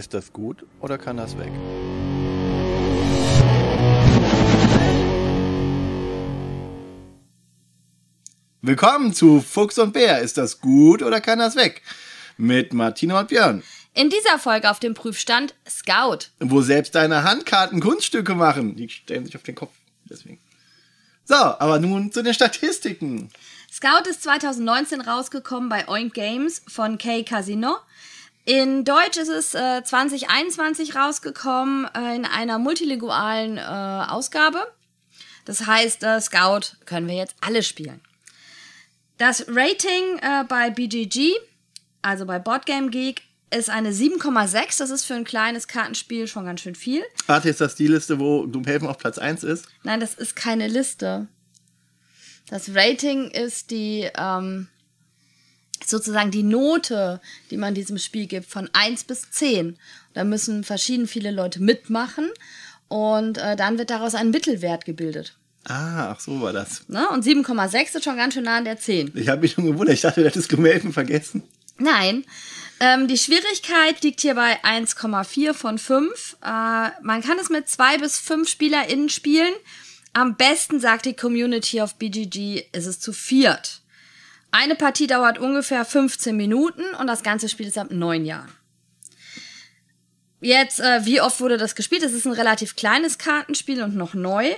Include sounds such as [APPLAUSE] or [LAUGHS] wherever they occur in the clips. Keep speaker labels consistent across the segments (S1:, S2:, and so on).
S1: Ist das gut oder kann das weg? Willkommen zu Fuchs und Bär. Ist das gut oder kann das weg? Mit Martina und Björn.
S2: In dieser Folge auf dem Prüfstand Scout.
S1: Wo selbst deine Handkarten Kunststücke machen. Die stellen sich auf den Kopf. Deswegen. So, aber nun zu den Statistiken.
S2: Scout ist 2019 rausgekommen bei Oink Games von Kay Casino. In Deutsch ist es äh, 2021 rausgekommen äh, in einer multilingualen äh, Ausgabe. Das heißt, äh, Scout können wir jetzt alle spielen. Das Rating äh, bei BGG, also bei Boardgame Geek, ist eine 7,6. Das ist für ein kleines Kartenspiel schon ganz schön viel.
S1: Warte, ist das die Liste, wo Gloomhaven auf Platz 1 ist?
S2: Nein, das ist keine Liste. Das Rating ist die ähm, sozusagen die Note, die man diesem Spiel gibt, von 1 bis 10. Da müssen verschieden viele Leute mitmachen und äh, dann wird daraus ein Mittelwert gebildet.
S1: Ah, ach so war das.
S2: Ne? Und 7,6 ist schon ganz schön nah an der 10. Ich
S1: habe mich schon gewundert, ich dachte, du hättest Gemälden vergessen.
S2: Nein. Ähm, die Schwierigkeit liegt hier bei 1,4 von 5. Äh, man kann es mit 2 bis 5 SpielerInnen spielen. Am besten sagt die Community of BGG, ist es zu viert. Eine Partie dauert ungefähr 15 Minuten und das ganze Spiel ist ab neun Jahren. Jetzt, äh, wie oft wurde das gespielt? Es ist ein relativ kleines Kartenspiel und noch neu.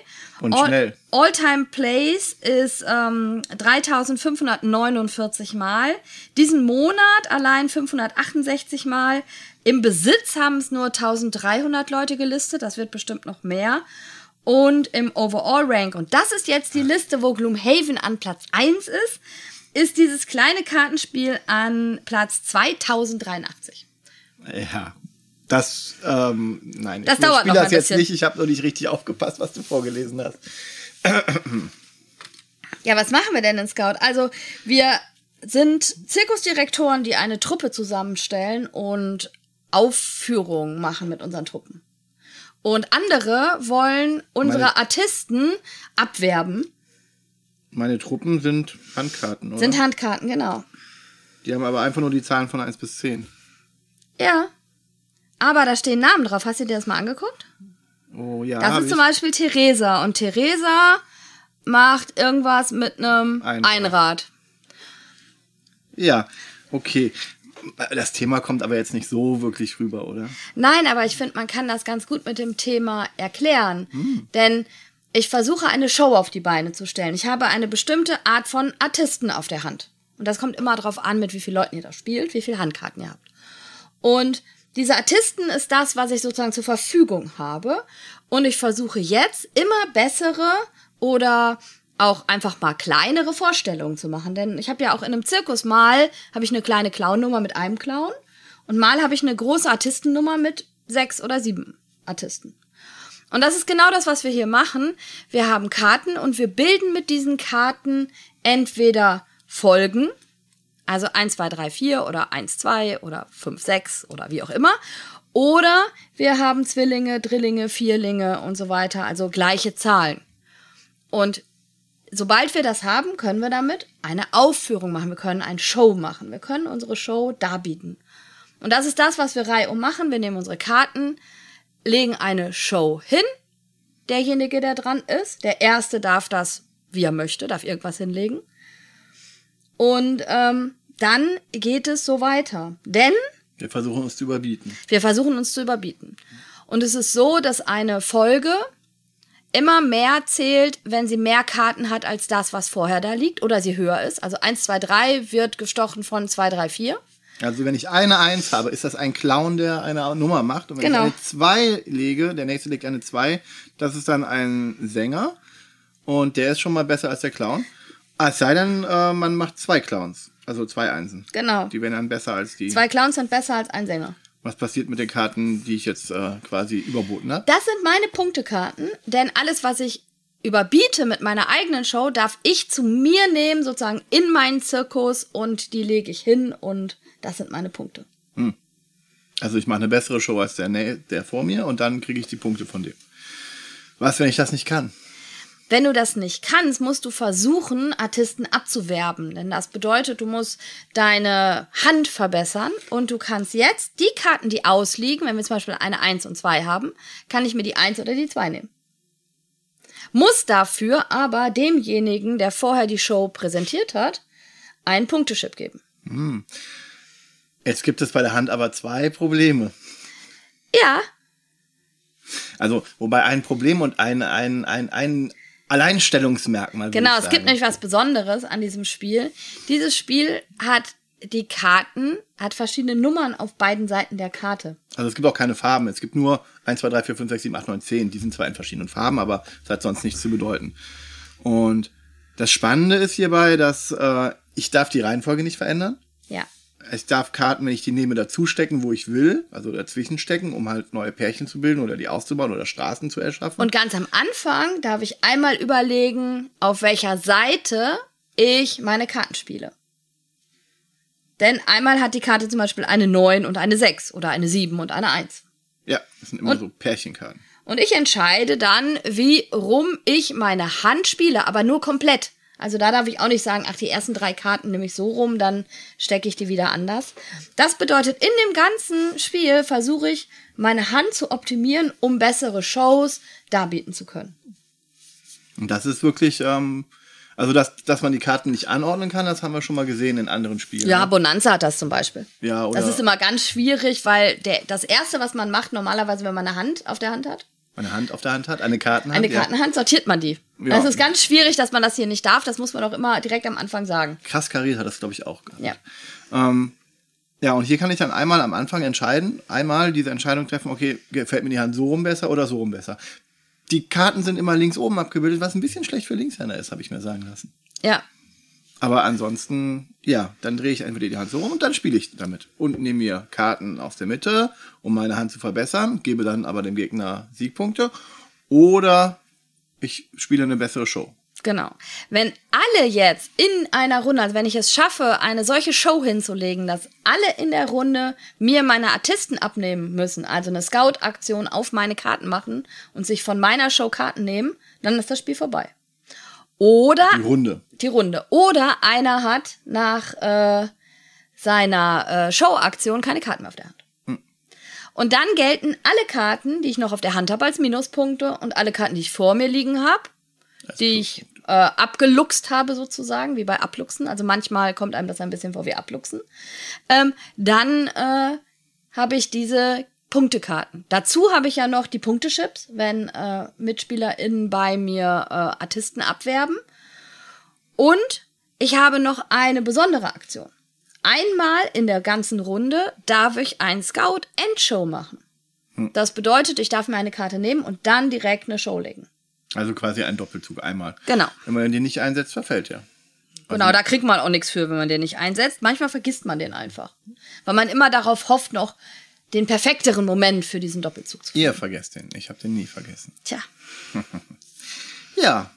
S2: Und All, schnell. All-Time Plays ist ähm, 3549 Mal. Diesen Monat allein 568 Mal. Im Besitz haben es nur 1300 Leute gelistet. Das wird bestimmt noch mehr. Und im Overall Rank. Und das ist jetzt die Liste, wo Gloomhaven an Platz 1 ist ist dieses kleine Kartenspiel an Platz 2083.
S1: Ja, das, ähm, nein, das ich dauert spiele das jetzt bisschen. nicht. Ich habe noch nicht richtig aufgepasst, was du vorgelesen hast. [CLEARS THROAT]
S2: ja, was machen wir denn in Scout? Also, wir sind Zirkusdirektoren, die eine Truppe zusammenstellen und Aufführungen machen mit unseren Truppen. Und andere wollen unsere Meine Artisten abwerben
S1: meine Truppen sind Handkarten, oder? Sind
S2: Handkarten, genau.
S1: Die haben aber einfach nur die Zahlen von 1 bis 10.
S2: Ja. Aber da stehen Namen drauf. Hast du dir das mal angeguckt?
S1: Oh ja. Das ist zum
S2: Beispiel Theresa. Und Theresa macht irgendwas mit einem Einrad. Einrad.
S1: Ja, okay. Das Thema kommt aber jetzt nicht so wirklich rüber, oder?
S2: Nein, aber ich finde, man kann das ganz gut mit dem Thema erklären. Hm. Denn ich versuche eine Show auf die Beine zu stellen. Ich habe eine bestimmte Art von Artisten auf der Hand. Und das kommt immer darauf an, mit wie vielen Leuten ihr da spielt, wie viele Handkarten ihr habt. Und diese Artisten ist das, was ich sozusagen zur Verfügung habe. Und ich versuche jetzt immer bessere oder auch einfach mal kleinere Vorstellungen zu machen. Denn ich habe ja auch in einem Zirkus mal, habe ich eine kleine Clown-Nummer mit einem Clown und mal habe ich eine große Artistennummer mit sechs oder sieben Artisten. Und das ist genau das, was wir hier machen. Wir haben Karten und wir bilden mit diesen Karten entweder Folgen, also 1, 2, 3, 4 oder 1, 2 oder 5, 6 oder wie auch immer. Oder wir haben Zwillinge, Drillinge, Vierlinge und so weiter, also gleiche Zahlen. Und sobald wir das haben, können wir damit eine Aufführung machen. Wir können ein Show machen. Wir können unsere Show darbieten. Und das ist das, was wir reihum machen. Wir nehmen unsere Karten, legen eine Show hin. Derjenige, der dran ist, der Erste darf das, wie er möchte, darf irgendwas hinlegen. Und ähm, dann geht es so weiter. Denn.
S1: Wir versuchen uns zu überbieten.
S2: Wir versuchen uns zu überbieten. Und es ist so, dass eine Folge immer mehr zählt, wenn sie mehr Karten hat als das, was vorher da liegt oder sie höher ist. Also 1, 2, 3 wird gestochen von 2, 3, 4.
S1: Also wenn ich eine Eins habe, ist das ein Clown, der eine Nummer macht. Und wenn genau. ich eine Zwei lege, der nächste legt eine Zwei, das ist dann ein Sänger. Und der ist schon mal besser als der Clown. Es sei denn, äh, man macht zwei Clowns. Also zwei Einsen. Genau. Die werden dann besser als die. Zwei
S2: Clowns sind besser als ein Sänger.
S1: Was passiert mit den Karten, die ich jetzt äh, quasi überboten habe?
S2: Das sind meine Punktekarten, denn alles, was ich überbiete mit meiner eigenen Show, darf ich zu mir nehmen, sozusagen in meinen Zirkus und die lege ich hin und das sind meine Punkte.
S1: Hm. Also ich mache eine bessere Show als der, der vor mir und dann kriege ich die Punkte von dem. Was, wenn ich das nicht kann?
S2: Wenn du das nicht kannst, musst du versuchen, Artisten abzuwerben. Denn das bedeutet, du musst deine Hand verbessern und du kannst jetzt die Karten, die ausliegen, wenn wir zum Beispiel eine 1 und 2 haben, kann ich mir die 1 oder die 2 nehmen muss dafür aber demjenigen, der vorher die Show präsentiert hat, ein Punkteschip geben.
S1: Hm. Jetzt gibt es bei der Hand aber zwei Probleme. Ja. Also, wobei ein Problem und ein, ein, ein, ein Alleinstellungsmerkmal. Genau, es gibt nämlich
S2: was Besonderes an diesem Spiel. Dieses Spiel hat die Karten hat verschiedene Nummern auf beiden Seiten der Karte.
S1: Also es gibt auch keine Farben. Es gibt nur 1, 2, 3, 4, 5, 6, 7, 8, 9, 10. Die sind zwar in verschiedenen Farben, aber es hat sonst nichts zu bedeuten. Und das Spannende ist hierbei, dass äh, ich darf die Reihenfolge nicht verändern. Ja. Ich darf Karten, wenn ich die nehme, dazustecken, wo ich will, also dazwischen stecken, um halt neue Pärchen zu bilden oder die auszubauen oder Straßen zu erschaffen. Und ganz
S2: am Anfang darf ich einmal überlegen, auf welcher Seite ich meine Karten spiele. Denn einmal hat die Karte zum Beispiel eine 9 und eine 6 oder eine 7 und eine 1.
S1: Ja, das sind immer und, so Pärchenkarten.
S2: Und ich entscheide dann, wie rum ich meine Hand spiele, aber nur komplett. Also da darf ich auch nicht sagen, ach, die ersten drei Karten nehme ich so rum, dann stecke ich die wieder anders. Das bedeutet, in dem ganzen Spiel versuche ich, meine Hand zu optimieren, um bessere Shows darbieten zu können.
S1: Und das ist wirklich ähm, also, dass, dass man die Karten nicht anordnen kann, das haben wir schon mal gesehen in anderen Spielen. Ja, ne?
S2: Bonanza hat das zum Beispiel.
S1: Ja, oder? Das ist
S2: immer ganz schwierig, weil der, das Erste, was man macht, normalerweise, wenn man eine Hand auf der Hand hat.
S1: Eine Hand auf der Hand hat, eine Kartenhand. Eine Kartenhand ja. sortiert man die. Ja. Das also, ist ganz
S2: schwierig, dass man das hier nicht darf. Das muss man auch immer direkt am Anfang sagen.
S1: Krass Karit hat das, glaube ich, auch gehabt. Ja. Ähm, ja, und hier kann ich dann einmal am Anfang entscheiden, einmal diese Entscheidung treffen, okay, gefällt mir die Hand so rum besser oder so rum besser die Karten sind immer links oben abgebildet, was ein bisschen schlecht für Linkshänder ist, habe ich mir sagen lassen. Ja. Aber ansonsten, ja, dann drehe ich entweder die Hand so rum und dann spiele ich damit. Und nehme mir Karten aus der Mitte, um meine Hand zu verbessern, gebe dann aber dem Gegner Siegpunkte. Oder ich spiele eine bessere Show.
S2: Genau. Wenn alle jetzt in einer Runde, also wenn ich es schaffe, eine solche Show hinzulegen, dass alle in der Runde mir meine Artisten abnehmen müssen, also eine Scout-Aktion auf meine Karten machen und sich von meiner Show Karten nehmen, dann ist das Spiel vorbei. Oder. Die Runde. Die Runde. Oder einer hat nach äh, seiner äh, Show-Aktion keine Karten mehr auf der Hand. Hm. Und dann gelten alle Karten, die ich noch auf der Hand habe, als Minuspunkte und alle Karten, die ich vor mir liegen habe die ich äh, abgeluchst habe sozusagen, wie bei Abluchsen. Also manchmal kommt einem das ein bisschen vor wie Abluchsen. Ähm, dann äh, habe ich diese Punktekarten. Dazu habe ich ja noch die Punkteschips, wenn äh, MitspielerInnen bei mir äh, Artisten abwerben. Und ich habe noch eine besondere Aktion. Einmal in der ganzen Runde darf ich ein Scout-Endshow machen. Hm. Das bedeutet, ich darf mir eine Karte nehmen und dann direkt eine Show legen.
S1: Also quasi ein Doppelzug einmal. Genau. Wenn man den nicht einsetzt, verfällt er. Genau,
S2: also genau, da kriegt man auch nichts für, wenn man den nicht einsetzt. Manchmal vergisst man den einfach. Weil man immer darauf hofft, noch den perfekteren Moment für diesen Doppelzug zu finden.
S1: Ihr vergesst den. Ich habe den nie vergessen.
S2: Tja. [LAUGHS]
S1: ja.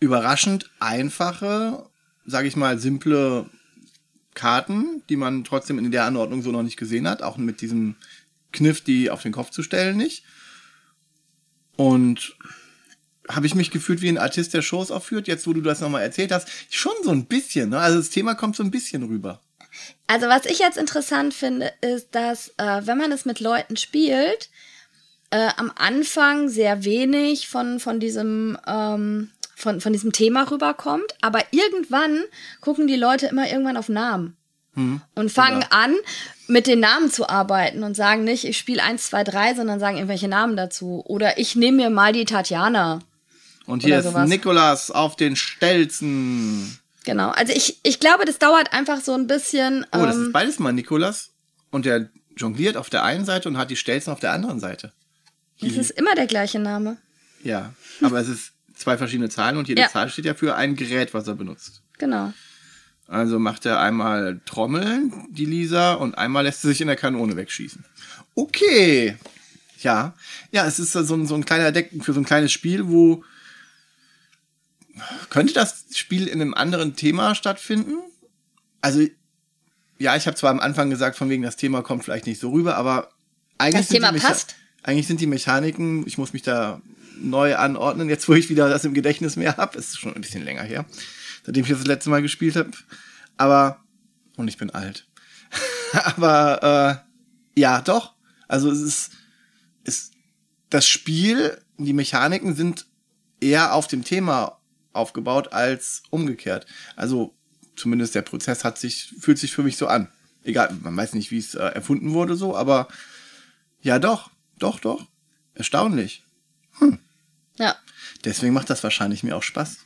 S1: Überraschend einfache, sage ich mal, simple Karten, die man trotzdem in der Anordnung so noch nicht gesehen hat. Auch mit diesem Kniff, die auf den Kopf zu stellen, nicht. Und habe ich mich gefühlt wie ein Artist, der Shows aufführt, jetzt wo du das nochmal erzählt hast. Schon so ein bisschen, ne? Also das Thema kommt so ein bisschen rüber.
S2: Also was ich jetzt interessant finde, ist, dass äh, wenn man es mit Leuten spielt, äh, am Anfang sehr wenig von, von diesem ähm, von, von diesem Thema rüberkommt, aber irgendwann gucken die Leute immer irgendwann auf Namen. Mhm. Und fangen ja. an, mit den Namen zu arbeiten und sagen nicht, ich spiele 1, 2, 3, sondern sagen irgendwelche Namen dazu. Oder ich nehme mir mal die Tatjana.
S1: Und hier ist sowas. Nikolas auf den Stelzen. Genau, also ich,
S2: ich glaube, das dauert einfach so ein bisschen. Oh, ähm, das ist
S1: beides mal Nikolas. Und der jongliert auf der einen Seite und hat die Stelzen auf der anderen Seite.
S2: Es ist immer der gleiche Name.
S1: Ja, aber es ist zwei verschiedene Zahlen und jede ja. Zahl steht ja für ein Gerät, was er benutzt. Genau. Also macht er einmal Trommeln, die Lisa, und einmal lässt sie sich in der Kanone wegschießen. Okay. Ja. Ja, es ist so ein, so ein kleiner Deck für so ein kleines Spiel, wo könnte das Spiel in einem anderen Thema stattfinden? Also, ja, ich habe zwar am Anfang gesagt, von wegen das Thema kommt vielleicht nicht so rüber, aber eigentlich, sind die, eigentlich sind, die Mechaniken, ich muss mich da neu anordnen, jetzt wo ich wieder das im Gedächtnis mehr habe, ist schon ein bisschen länger her seitdem ich das letzte Mal gespielt habe. Aber, und ich bin alt. [LAUGHS] Aber, äh, ja, doch. Also es ist, ist das Spiel, die Mechaniken sind eher auf dem Thema aufgebaut als umgekehrt. Also zumindest der Prozess hat sich, fühlt sich für mich so an. Egal, man weiß nicht, wie es äh, erfunden wurde so, aber ja doch, doch, doch. Erstaunlich.
S2: Hm. Ja.
S1: Deswegen macht das wahrscheinlich mir auch Spaß.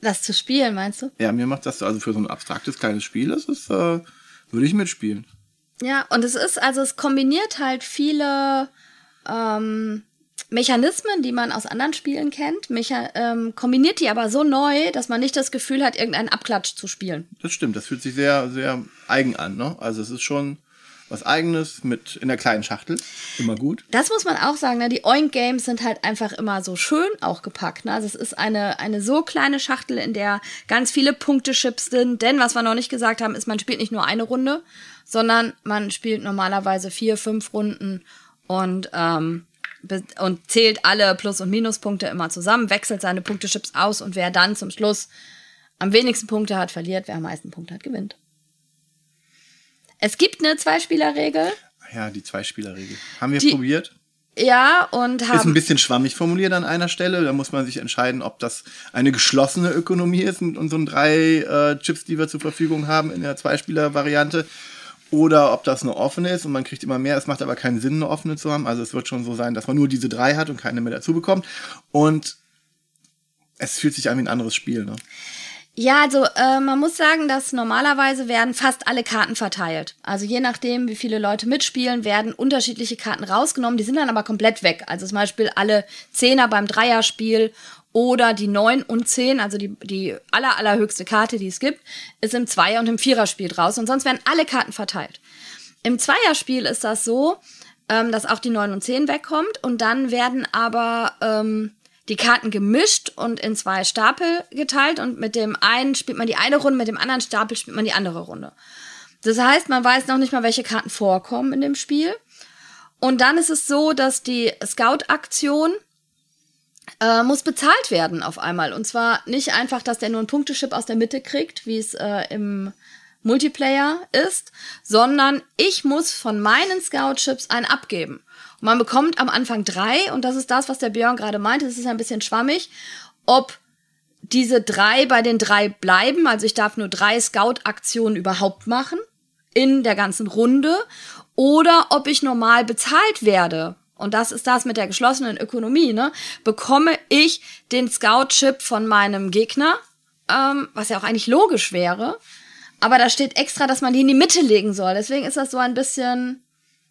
S2: Das zu spielen, meinst du?
S1: Ja, mir macht das, also für so ein abstraktes kleines Spiel, das ist, äh, würde ich mitspielen.
S2: Ja, und es ist, also es kombiniert halt viele ähm, Mechanismen, die man aus anderen Spielen kennt, Mecha ähm, kombiniert die aber so neu, dass man nicht das Gefühl hat, irgendeinen Abklatsch zu spielen.
S1: Das stimmt, das fühlt sich sehr, sehr eigen an, ne? Also es ist schon was eigenes mit in der kleinen Schachtel. Immer gut.
S2: Das muss man auch sagen. Ne? Die Oink Games sind halt einfach immer so schön auch gepackt. Ne? Also es ist eine, eine so kleine Schachtel, in der ganz viele Punkte-Chips sind. Denn was wir noch nicht gesagt haben, ist, man spielt nicht nur eine Runde, sondern man spielt normalerweise vier, fünf Runden und, ähm, und zählt alle Plus- und Minuspunkte immer zusammen, wechselt seine Punkte-Chips aus und wer dann zum Schluss am wenigsten Punkte hat, verliert, wer am meisten Punkte hat, gewinnt. Es gibt eine Zweispielerregel.
S1: Ja, die Zweispielerregel. Haben wir die, probiert?
S2: Ja, und haben. Ist ein bisschen
S1: schwammig formuliert an einer Stelle. Da muss man sich entscheiden, ob das eine geschlossene Ökonomie ist mit unseren drei äh, Chips, die wir zur Verfügung haben in der Zweispieler-Variante. Oder ob das eine offene ist und man kriegt immer mehr. Es macht aber keinen Sinn, eine offene zu haben. Also es wird schon so sein, dass man nur diese drei hat und keine mehr dazu bekommt. Und es fühlt sich an wie ein anderes Spiel. Ne?
S2: Ja, also äh, man muss sagen, dass normalerweise werden fast alle Karten verteilt. Also je nachdem, wie viele Leute mitspielen, werden unterschiedliche Karten rausgenommen. Die sind dann aber komplett weg. Also zum Beispiel alle Zehner beim Dreierspiel oder die Neun und Zehn, also die, die aller, allerhöchste Karte, die es gibt, ist im Zweier- und im Viererspiel draußen. Und sonst werden alle Karten verteilt. Im Zweierspiel ist das so, ähm, dass auch die Neun und Zehn wegkommt. Und dann werden aber... Ähm, die Karten gemischt und in zwei Stapel geteilt und mit dem einen spielt man die eine Runde, mit dem anderen Stapel spielt man die andere Runde. Das heißt, man weiß noch nicht mal, welche Karten vorkommen in dem Spiel. Und dann ist es so, dass die Scout-Aktion äh, muss bezahlt werden auf einmal. Und zwar nicht einfach, dass der nur einen Punkteschip aus der Mitte kriegt, wie es äh, im Multiplayer ist, sondern ich muss von meinen Scout-Chips einen abgeben. Und man bekommt am Anfang drei, und das ist das, was der Björn gerade meinte, das ist ein bisschen schwammig, ob diese drei bei den drei bleiben, also ich darf nur drei Scout-Aktionen überhaupt machen in der ganzen Runde, oder ob ich normal bezahlt werde. Und das ist das mit der geschlossenen Ökonomie, ne? Bekomme ich den Scout-Chip von meinem Gegner, ähm, was ja auch eigentlich logisch wäre, aber da steht extra, dass man die in die Mitte legen soll. Deswegen ist das so ein bisschen.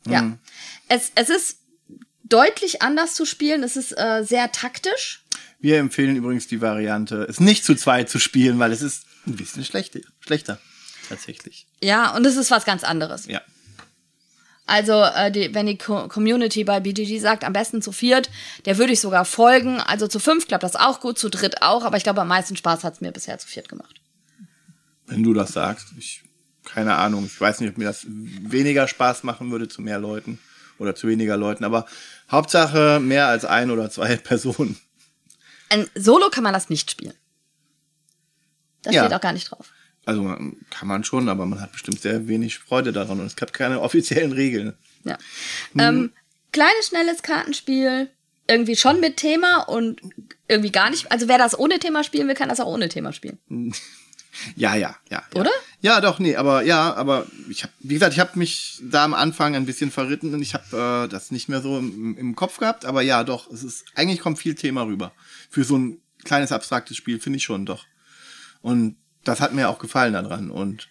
S2: Ja. Mhm. Es, es ist deutlich anders zu spielen. Es ist äh, sehr taktisch.
S1: Wir empfehlen übrigens die Variante, es nicht zu zweit zu spielen, weil es ist ein bisschen schlechter. schlechter tatsächlich.
S2: Ja, und es ist was ganz anderes. Ja. Also, äh, die, wenn die Co Community bei BGG sagt, am besten zu viert, der würde ich sogar folgen. Also zu fünf klappt das auch gut, zu dritt auch, aber ich glaube, am meisten Spaß hat es mir bisher zu viert gemacht.
S1: Wenn du das sagst, ich, keine Ahnung, ich weiß nicht, ob mir das weniger Spaß machen würde zu mehr Leuten oder zu weniger Leuten, aber Hauptsache mehr als ein oder zwei [LAUGHS] Personen.
S2: Ein Solo kann man das nicht spielen. Das ja. steht auch gar nicht drauf.
S1: Also kann man schon, aber man hat bestimmt sehr wenig Freude daran und es gab keine [LAUGHS] offiziellen Regeln. Ja.
S2: Ähm, hm. Ähm, kleines, schnelles Kartenspiel, irgendwie schon mit Thema und irgendwie gar nicht. Also wer das ohne Thema spielen will, kann das auch ohne Thema spielen.
S1: [LAUGHS] Ja, ja, ja. Oder? Ja, ja doch, nee, aber ja, aber ich habe, wie gesagt, ich habe mich da am Anfang ein bisschen verritten und ich habe äh, das nicht mehr so im, im Kopf gehabt, aber ja, doch, es ist, eigentlich kommt viel Thema rüber. Für so ein kleines abstraktes Spiel, finde ich schon, doch. Und das hat mir auch gefallen daran. Und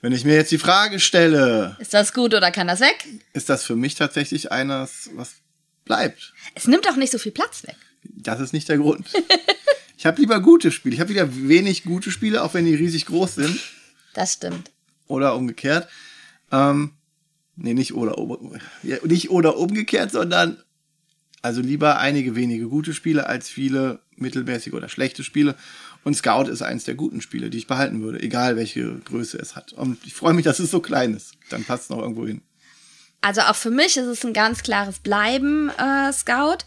S1: wenn ich mir jetzt die Frage stelle.
S2: Ist das gut oder kann das weg?
S1: Ist das für mich tatsächlich eines, was bleibt?
S2: Es nimmt auch nicht so viel Platz weg.
S1: Das ist nicht der Grund. [LAUGHS] Ich habe lieber gute Spiele. Ich habe wieder wenig gute Spiele, auch wenn die riesig groß sind. Das stimmt. Oder umgekehrt. Ähm, nee, nicht oder, ja, nicht oder umgekehrt, sondern also lieber einige wenige gute Spiele als viele mittelmäßige oder schlechte Spiele. Und Scout ist eins der guten Spiele, die ich behalten würde, egal welche Größe es hat. Und ich freue mich, dass es so klein ist. Dann passt es noch irgendwo hin.
S2: Also auch für mich ist es ein ganz klares Bleiben äh, Scout.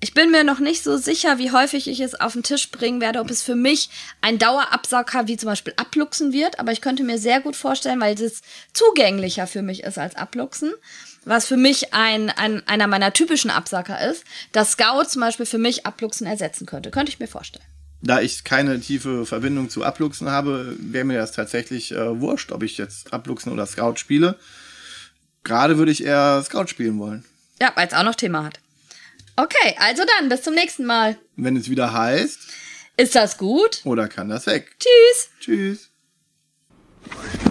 S2: Ich bin mir noch nicht so sicher, wie häufig ich es auf den Tisch bringen werde, ob es für mich ein Dauerabsacker wie zum Beispiel Abluchsen wird. Aber ich könnte mir sehr gut vorstellen, weil es zugänglicher für mich ist als Abluchsen, was für mich ein, ein, einer meiner typischen Absacker ist, dass Scout zum Beispiel für mich Abluchsen ersetzen könnte. Könnte ich mir vorstellen
S1: da ich keine tiefe Verbindung zu Abluchsen habe, wäre mir das tatsächlich äh, wurscht, ob ich jetzt Abluchsen oder Scout spiele. Gerade würde ich eher Scout spielen wollen.
S2: Ja, weil es auch noch Thema hat. Okay, also dann, bis zum nächsten Mal.
S1: Wenn es wieder heißt. Ist das gut? Oder kann das weg?
S2: Tschüss. Tschüss.